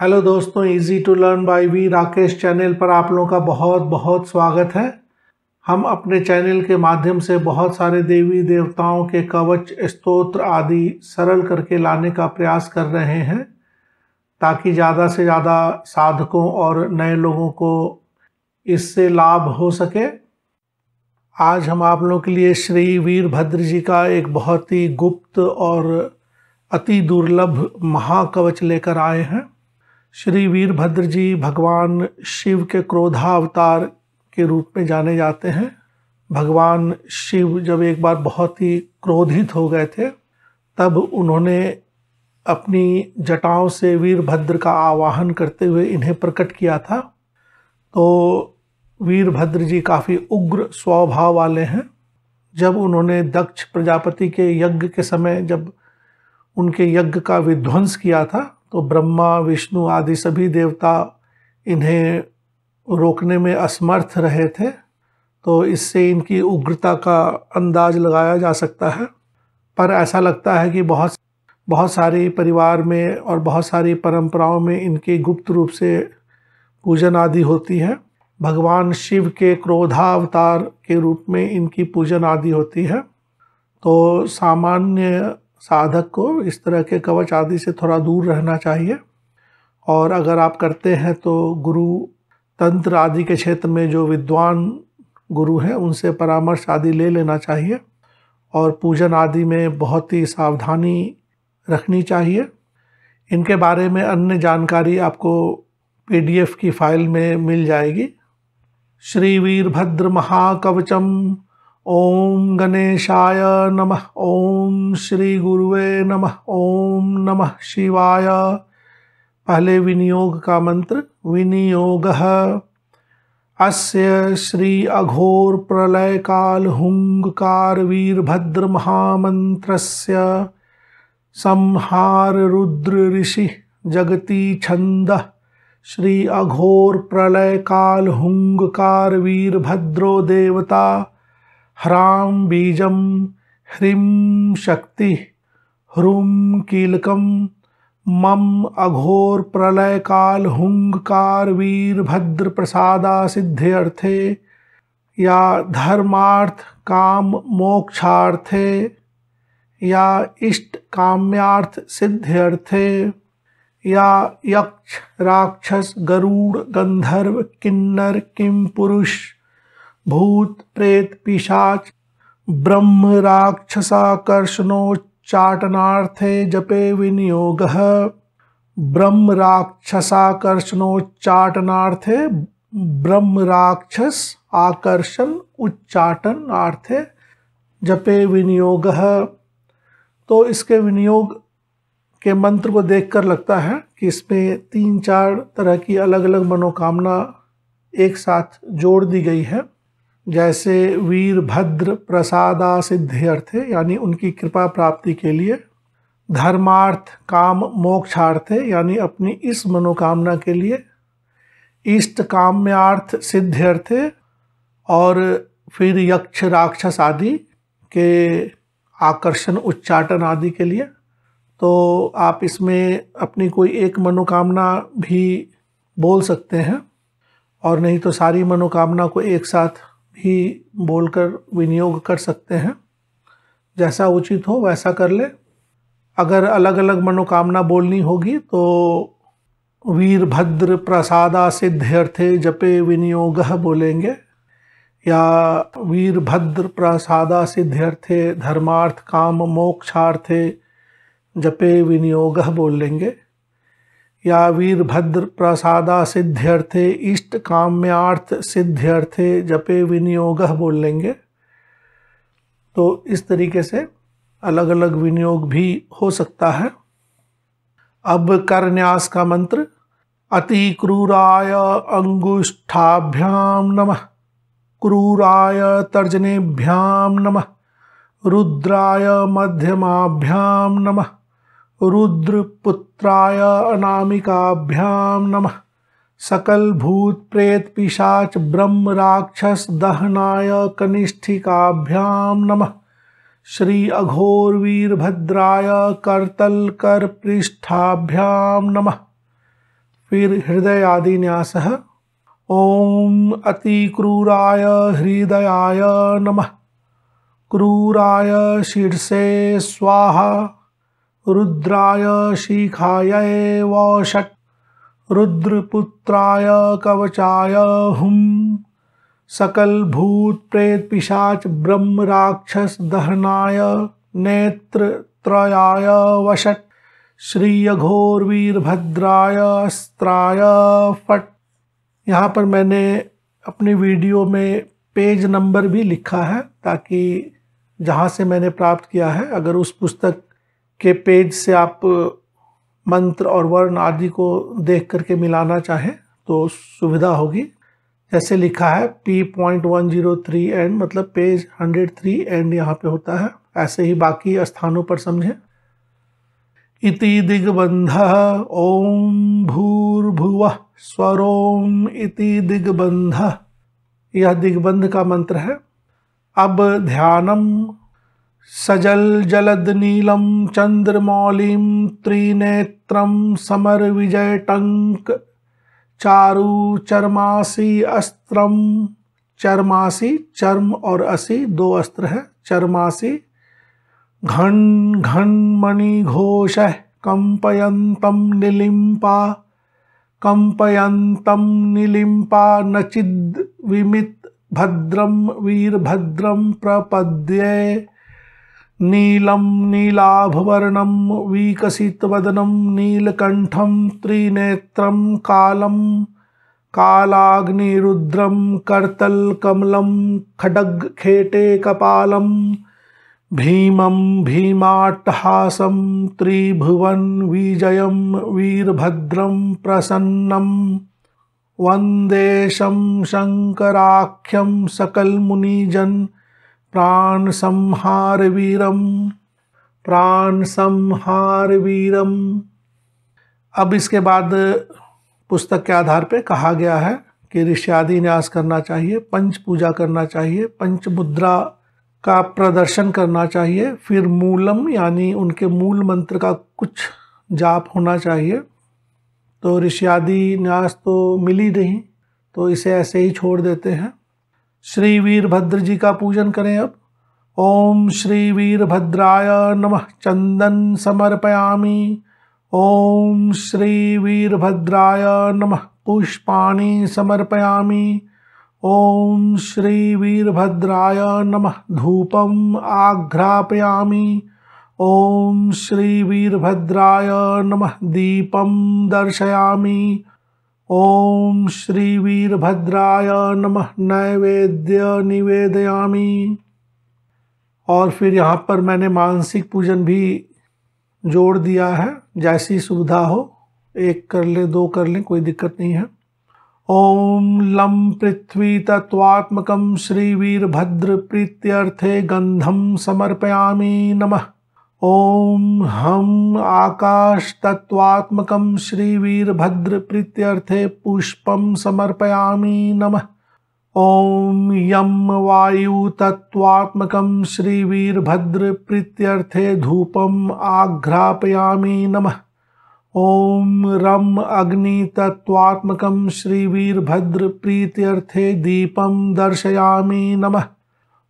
hello दोस्तों easy to learn by V Rakesh channel पर आप लोगों का बहुत बहुत स्वागत है हम अपने चैनल के माध्यम से बहुत सारे देवी देवताओं के कवच स्तोत्र आदि सरल करके लाने का प्रयास कर रहे हैं ताकि ज़्यादा से ज़्यादा साधकों और नए लोगों को इससे लाभ हो सके आज हम आप लोगों के लिए श्री वीरभद्र जी का एक बहुत ही गुप्त और अति दुर्लभ महाकवच लेकर आए हैं श्री वीरभद्र जी भगवान शिव के क्रोधावतार के रूप में जाने जाते हैं भगवान शिव जब एक बार बहुत ही क्रोधित हो गए थे तब उन्होंने अपनी जटाओं से वीरभद्र का आवाहन करते हुए इन्हें प्रकट किया था तो वीरभद्र जी काफ़ी उग्र स्वभाव वाले हैं जब उन्होंने दक्ष प्रजापति के यज्ञ के समय जब उनके यज्ञ का विध्वंस किया था तो ब्रह्मा विष्णु आदि सभी देवता इन्हें रोकने में असमर्थ रहे थे तो इससे इनकी उग्रता का अंदाज लगाया जा सकता है पर ऐसा लगता है कि बहुत बहुत सारे परिवार में और बहुत सारी परंपराओं में इनके गुप्त रूप से पूजन आदि होती है भगवान शिव के क्रोधावतार के रूप में इनकी पूजन आदि होती है तो सामान्य साधक को इस तरह के कवच आदि से थोड़ा दूर रहना चाहिए और अगर आप करते हैं तो गुरु तंत्र आदि के क्षेत्र में जो विद्वान गुरु हैं उनसे परामर्श आदि ले लेना चाहिए और पूजन आदि में बहुत ही सावधानी रखनी चाहिए इनके बारे में अन्य जानकारी आपको पी की फाइल में मिल जाएगी श्री वीरभद्र महाकवचम ओम गणेशाय नमः ओम श्री गुरुवे नमः ओम नमः शिवाय पहले विनियोग का मंत्र विनियोग अस्य श्री अघोर प्रलय काल हुंकार वीरभद्र महामंत्र संहार रुद्र ऋषि जगती छंद श्री अघोर प्रलय काल हुंकार वीरभद्रो देवता ह्रां बीज ह्रीं शक्ति ह्रूं कीलक मम अघोर प्रलय काल हुंकार वीरभद्र प्रसादा अर्थे या धर्मार्थ काम मोक्षार्थे या इष्ट काम्यार्थ अर्थे या यक्ष राक्षस गरुड़ गंधर्व किन्नर किम पुरुष भूत प्रेत पिशाच ब्रह्म राक्षसाकर्षणोच्चाटनार्थे जपे विनियोग ब्रह्म राक्षसाकर्षणोच्चाटनार्थे ब्रह्म राक्षस आकर्षण उच्चाटन उच्चाटनार्थे जपे विनियोग तो इसके विनियोग के मंत्र को देखकर लगता है कि इसमें तीन चार तरह की अलग अलग मनोकामना एक साथ जोड़ दी गई है जैसे वीरभद्र प्रसादा सिद्धि अर्थे यानी उनकी कृपा प्राप्ति के लिए धर्मार्थ काम मोक्षार्थे यानी अपनी इस मनोकामना के लिए इष्ट काम्यार्थ सिद्धि अर्थे और फिर यक्ष राक्षस आदि के आकर्षण उच्चाटन आदि के लिए तो आप इसमें अपनी कोई एक मनोकामना भी बोल सकते हैं और नहीं तो सारी मनोकामना को एक साथ भी बोलकर विनियोग कर सकते हैं जैसा उचित हो वैसा कर ले अगर अलग अलग मनोकामना बोलनी होगी तो वीरभद्र प्रसादा सिद्ध अर्थे जपे विनियोग बोलेंगे या वीरभद्र प्रसादा सिद्ध अर्थे धर्मार्थ काम मोक्षार्थे जपे विनियोग बोल लेंगे या वीरभद्र प्रसादा सिद्ध्यर्थे इष्ट काम्यार्थ सिद्ध्यर्थे जपे विनियोग बोल लेंगे तो इस तरीके से अलग अलग विनियोग भी हो सकता है अब करन्यास का मंत्र अति क्रूराय अंगुष्ठाभ्याम नमः क्रूराय तर्जनेभ्याम नमः रुद्राय मध्यमाभ्याम नमः रुद्रपुत्राय अनामिकाभ्याम नमः सकल भूत प्रेत पिशाच ब्रह्म राक्षस दहनाय कनिष्ठिकाभ्याम नमः श्री अघोर वीरभद्राय करतल कर पृष्ठाभ्याम नमः फिर हृदय आदि न्यास ओम अति क्रूराय हृदयाय नमः क्रूराय शीर्षे स्वाहा रुद्राय शिखायै वषट् रुद्रपुत्राय कवचाय नेत्र त्रयाय ब्रह्मराक्षसदहनाय नेत्रत्रयाय वषट् वीरभद्राय अस्त्राय फट यहाँ पर मैंने अपनी वीडियो में पेज नंबर भी लिखा है ताकि जहाँ से मैंने प्राप्त किया है अगर उस पुस्तक के पेज से आप मंत्र और वर्ण आदि को देख करके मिलाना चाहें तो सुविधा होगी जैसे लिखा है P point one zero three and मतलब पेज हंड्रेड थ्री एंड यहाँ पे होता है ऐसे ही बाकी स्थानों पर समझें इति दिग्बंध ओम भूर्भुव स्वरोम इति दिग्बंध यह दिग्बंध का मंत्र है अब ध्यानम सजल जलद नीलम चंद्रमौलिम त्रिनेत्र समर विजय टंक चारु चरमासी अस्त्रम चरमासी चर्म और असी दो अस्त्र है चरमासी घन घन मणि घोष कंपयंतम निलिम्पा कंपयंतम निलिम्पा नचिद विमित भद्रम वीरभद्रम प्रपद्ये नीलम नीलाभवर्णम विकसित वदनम नीलकंठम त्रिनेत्र कालम कालाग्निरुद्रम कर्तल कमलम खडग खेटे कपालम भीमं भीमाट्टहासम त्रिभुवन विजयं वीरभद्रं प्रसन्नं वन्देशं सकल मुनिजन प्राण संहार वीरम प्राण संहार वीरम अब इसके बाद पुस्तक के आधार पे कहा गया है कि ऋषि न्यास करना चाहिए पंच पूजा करना चाहिए पंच मुद्रा का प्रदर्शन करना चाहिए फिर मूलम यानी उनके मूल मंत्र का कुछ जाप होना चाहिए तो आदि न्यास तो मिली नहीं तो इसे ऐसे ही छोड़ देते हैं श्री वीरभद्र जी का पूजन करें अब ओम श्री वीरभद्राय नमः चंदन समर्पयामी ओम श्री वीरभद्राय नमः पुष्पाणी समर्पयामी ओम श्री वीरभद्राय नमः धूपम आघ्रापयामी ओम श्री वीरभद्राय नमः दीपम दर्शयामी ओम श्री वीरभद्राय नम नैवेद्य निवेदयामी और फिर यहाँ पर मैंने मानसिक पूजन भी जोड़ दिया है जैसी सुविधा हो एक कर लें दो कर लें कोई दिक्कत नहीं है ओम लम पृथ्वी तत्वात्मक श्री वीरभद्र प्रीत्यर्थे गंधम समर्पयामी नमः ओम हम आकाश तत्वात्मक श्रीवीरभद्र प्रीत्यर्थे पुष्प समर्पयामी नम ओम यम वायु तत्वात्मक श्रीवीरभद्र प्रीत्यर्थे धूपम आघ्रापयामी नम ओम रम अग्नि तत्वात्मक श्रीवीरभद्र प्रीत्यर्थे दीपम दर्शयामी नमः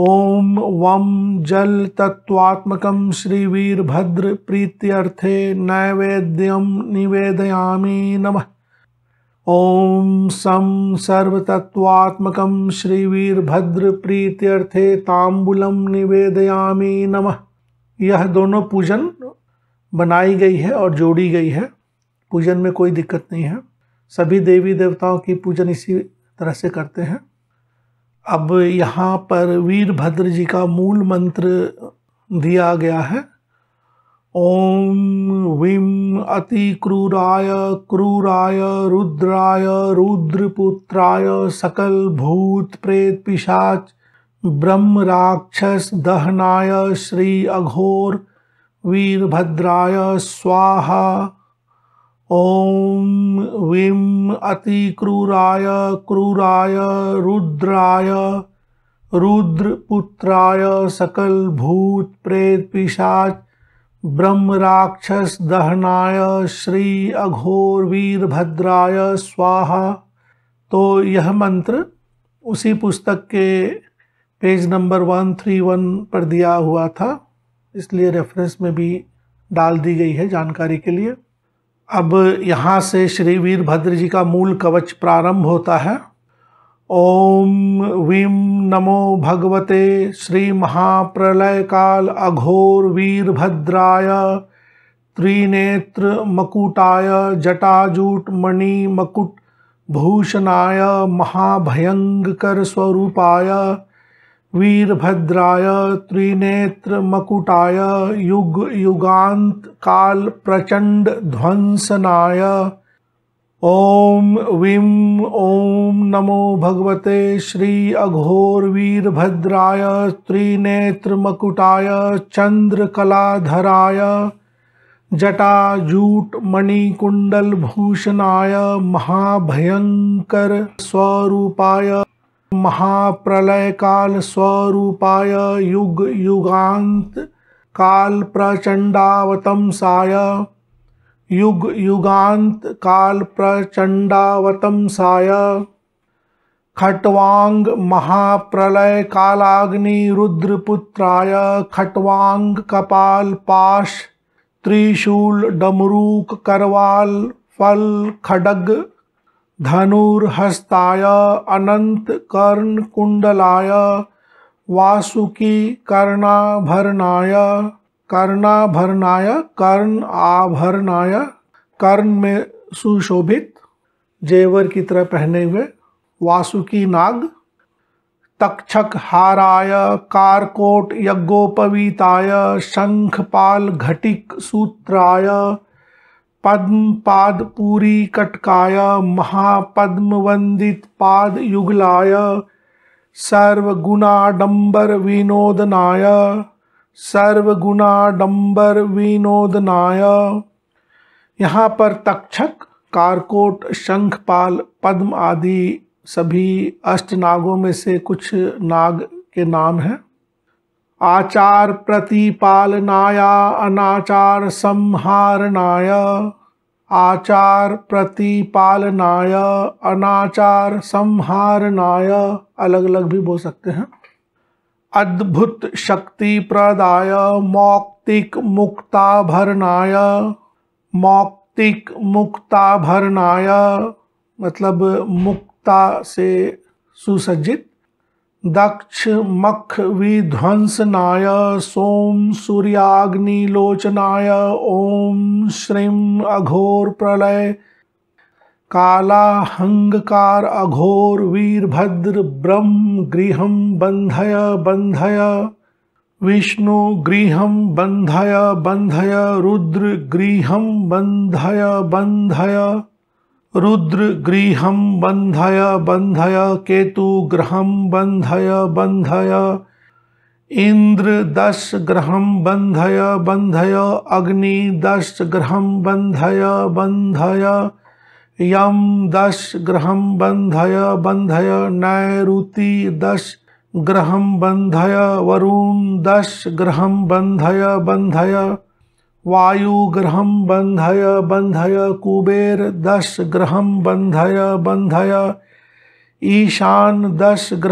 ओम वम जल तत्त्वात्मकं श्रीवीरभद्रप्रीत्यर्थे नैवेद्यं निवेदयामि नमः ॐ सं श्रीवीरभद्र प्रीत्यर्थे ताम्बूलं निवेदयामी नम यह दोनों पूजन बनाई गई है और जोड़ी गई है पूजन में कोई दिक्कत नहीं है सभी देवी देवताओं की पूजन इसी तरह से करते हैं अब यहाँ पर वीरभद्र जी का मूल मंत्र दिया गया है ओम विम अति क्रूराय क्रूराय रुद्राय रुद्रपुत्राय सकल भूत प्रेत पिशाच ब्रह्म राक्षस दहनाय श्री अघोर वीरभद्राय स्वाहा ओम विम अति क्रूराय रुद्राय रुद्रपुत्राय सकल भूत प्रेत पिशाच ब्रह्म राक्षस दहनाय श्री अघोर वीरभद्राय स्वाहा तो यह मंत्र उसी पुस्तक के page number one three one पर दिया हुआ था इसलिए रेफरेंस में भी डाल दी गई है जानकारी के लिए अब यहाँ से श्री वीरभद्र जी का मूल कवच प्रारंभ होता है ओम वीम नमो भगवते श्री महाप्रलय काल अघोर वीरभद्राय त्रिनेत्र मकुटाय जटाजूट मणि मकुट भूषणाय महाभयंकर स्वरूपाय वीरभद्राय त्रिनेत्र मकुटाय युग युगांत काल प्रचंड ध्वंसनाय ओम विम ओम नमो भगवते श्री अघोर वीरभद्राय त्रिनेत्र मकुटाय चंद्रकलाधराय मणि कुंडल भूषणाय महाभयंकर स्वरूपाय महाप्रलय काल स्वरूपाय युग युगांत काल प्रचंडावतंसाय युग युगांत काल प्रचंडावतंसाय खट्वांग महाप्रलय कालाग्नि रुद्रपुत्राय खट्वांग कपाल पाश त्रिशूल डमरूक करवाल फल खडग धनुर्हस्ताय अनंत कर्ण कुंडलाय वासुकी कर्णाभरणाय कर्णाभरणाय कर्ण आभरणाय कर्ण में सुशोभित जेवर की तरह पहने हुए वासुकी नाग तक्षक हाराय कारकोट यज्ञोपवीताय शंखपाल घटिक सूत्राय पद्म पाद पूरी कटकाय महापद्म वंदित पाद युगलाय सर्वगुणाडंबर विनोदनाय सर्वगुणाडंबर विनोदनाय यहाँ पर तक्षक कारकोट शंखपाल पद्म आदि सभी अष्टनागों में से कुछ नाग के नाम हैं आचार प्रतिपालनाया अनाचार संहारनाय आचार प्रतिपालनाय अनाचार संहारनाय अलग अलग भी बोल सकते हैं अद्भुत शक्ति प्रदाय मौक्तिक मुक्ता भरनाय मौक्तिक मुक्ता भरनाय मतलब मुक्ता से सुसज्जित दक्ष मख विध्वंसनाय सोम सूर्याग्निलोचनाय ओम श्रीं अघोर प्रलय हंगकार अघोर वीरभद्र ब्रह्म गृह बंधय बंधय विष्णु गृह बंधय बंधय रुद्र गृह बंधय बंधय रुद्र गृहं बंधय बंधय केतु ग्रहं बंधय बंधय इंद्र दश ग्रहं बंधय बंधय अग्नि दश ग्रहं बंधय बंधय यम दश ग्रहं बंधय बंधय नैरुति दश ग्रहं बंधय वरुण दश ग्रहं बंधय बंधय बंधय बंधय बंधय कुबेर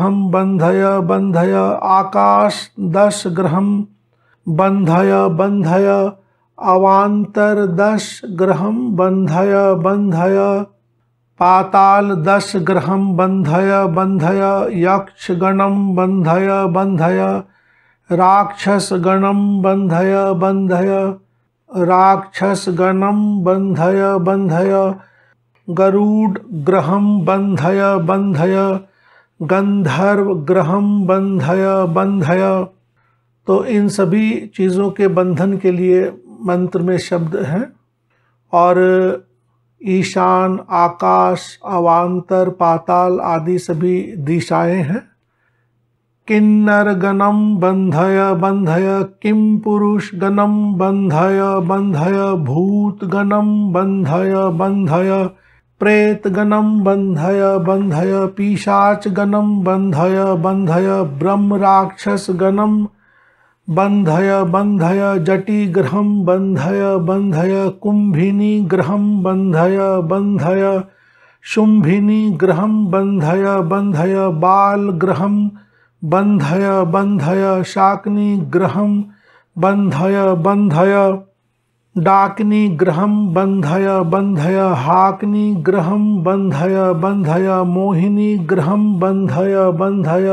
वायुगृहं बंधय बंधय आकाश बन्धय बन्धय बंधय बन्धय अवांतर आकाशदशगृहं बन्धय बंधय अवान्तरदशगृहं पाताल बन्धय पातालदशगृहं बंधय बंधय, यक्षगण बंधय बंधय, राक्षसगण बंधय, बंधय राक्षसगणम बंधय गरुड ग्रहम बंधय बंधय गंधर्व ग्रहम बंधय बंधय तो इन सभी चीज़ों के बंधन के लिए मंत्र में शब्द हैं और ईशान आकाश अवान्तर पाताल आदि सभी दिशाएं हैं बंधय बंधय बन्धय बंधय बंधय बन्धय बंधय भूतगणं बन्धय बंधय प्रेतगणं बन्धय बन्धय बंधय बन्धय बंधय ब्रह्मराक्षसगणं बन्धय बंधय जटिगृहं बन्धय बंधय बंधय बन्धय बन्धय बंधय बंधय बन्धय बालगृहं बंधय बंधय शाकनी ग्रहम बंधय बंधय डाकनी ग्रहम बंधय बंधय हाकनी ग्रहम बंधय बंधय मोहिनी ग्रहम बंधय बंधय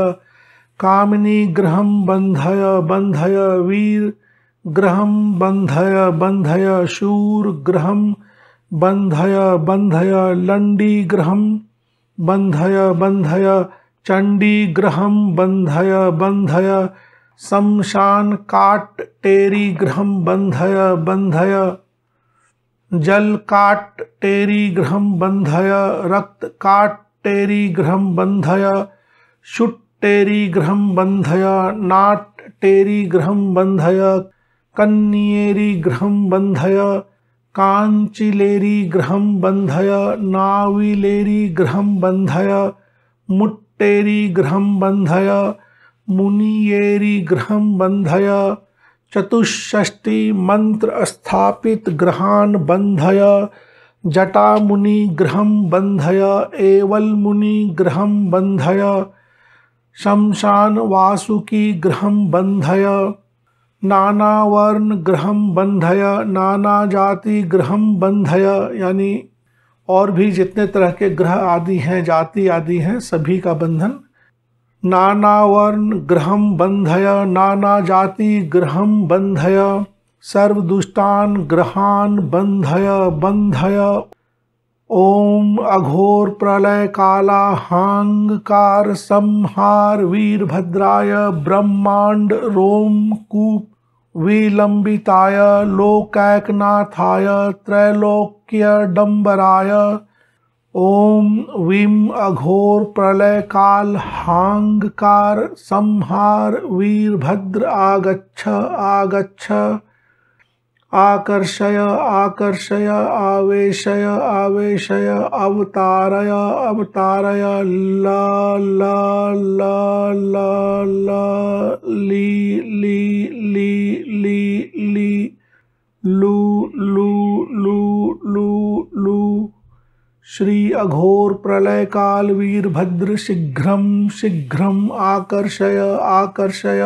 कामिनी ग्रहम बंधय बंधय वीर ग्रहम बंधय बंधय शूर ग्रहम बंधय बंधय लंडी ग्रहम बंधय बंधय चण्डीगृहं बंधय बंधय शमशान काट टेरी गृहम बंधय बंधय जल काट टेरी गृहम बंधय रक्त काट टेरी गृहम बंधय शुट टेरी गृहम बंधय नाट टेरी गृहम बंधय कन्नियेरी गृह बंधय कांचिलेरी गृह बंधय नाविलेरी गृह बंधय मुट मुट्टेरी गृह बंधय मुनियेरी गृह बंधय चतुष्षष्टि मंत्र स्थापित ग्रहान बंधय जटा मुनि गृह बंधय एवल मुनि गृह बंधय शमशान वासुकी गृह बंधय नानावर्ण गृह बंधय नाना जाति गृह बंधय यानी और भी जितने तरह के ग्रह आदि हैं जाति आदि हैं सभी का बंधन नाना वर्ण ग्रहम बंधय नाना जाति ग्रहम बंधय सर्वदुष्टान ग्रहान बंधय बंधय ओम अघोर प्रलय काला हांगकार संहार वीरभद्राय ब्रह्मांड रोम कूप विलंबिताय लोकैकनाथाय त्रैलोक्यडम्बराय ओम विम अघोर प्रलय काल हांगकार संहार वीरभद्र आगच्छ आगच्छ आकर्षय आकर्षय आवेशय आवेशय अवतारय अवतारय ल ल ल ल ल ली ली ली ली ली लू लू लू लू लू श्री अघोर प्रलय काल वीरभद्र शीघ्रम शीघ्रम आकर्षय आकर्षय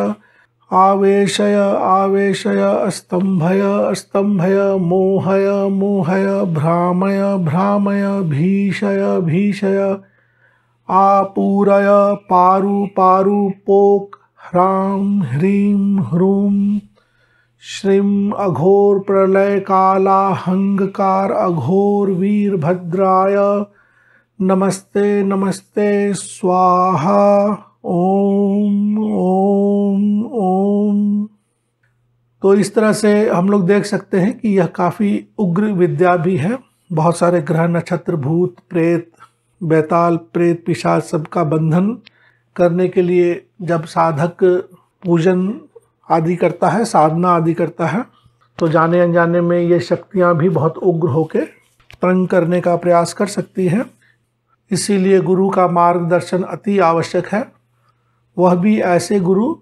आवेशय आवेशय अस्तंभय अस्तंभय मोहय मोहय भ्रामय भ्रामय भीषय भीषय आपूरय पारु पारु पोक ह्रां ह्रीं ह्रूं श्रीं अघोर प्रलय काला हंगकार अघोर वीरभद्राय नमस्ते नमस्ते स्वाहा ओम ओम ओम तो इस तरह से हम लोग देख सकते हैं कि यह काफ़ी उग्र विद्या भी है बहुत सारे ग्रह नक्षत्र भूत प्रेत बैताल प्रेत पिशाच सबका बंधन करने के लिए जब साधक पूजन आदि करता है साधना आदि करता है तो जाने अनजाने में ये शक्तियाँ भी बहुत उग्र होकर तंग करने का प्रयास कर सकती हैं इसीलिए गुरु का मार्गदर्शन अति आवश्यक है वह भी ऐसे गुरु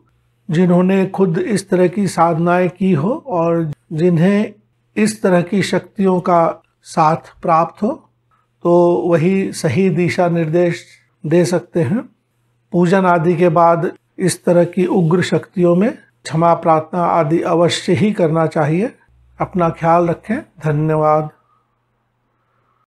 जिन्होंने खुद इस तरह की साधनाएं की हो और जिन्हें इस तरह की शक्तियों का साथ प्राप्त हो तो वही सही दिशा निर्देश दे सकते हैं पूजन आदि के बाद इस तरह की उग्र शक्तियों में क्षमा प्रार्थना आदि अवश्य ही करना चाहिए अपना ख्याल रखें धन्यवाद